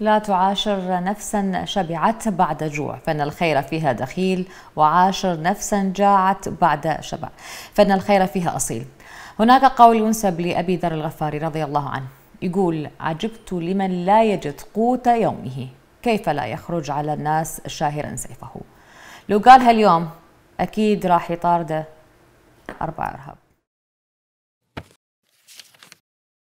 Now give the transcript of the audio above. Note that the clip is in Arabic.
لا تعاشر نفسا شبعت بعد جوع فإن الخير فيها دخيل وعاشر نفسا جاعت بعد شبع فإن الخير فيها أصيل هناك قول ينسب لأبي ذر الغفاري رضي الله عنه يقول عجبت لمن لا يجد قوت يومه كيف لا يخرج على الناس شاهرا سيفه لو قالها اليوم أكيد راح يطارده أربع أرهاب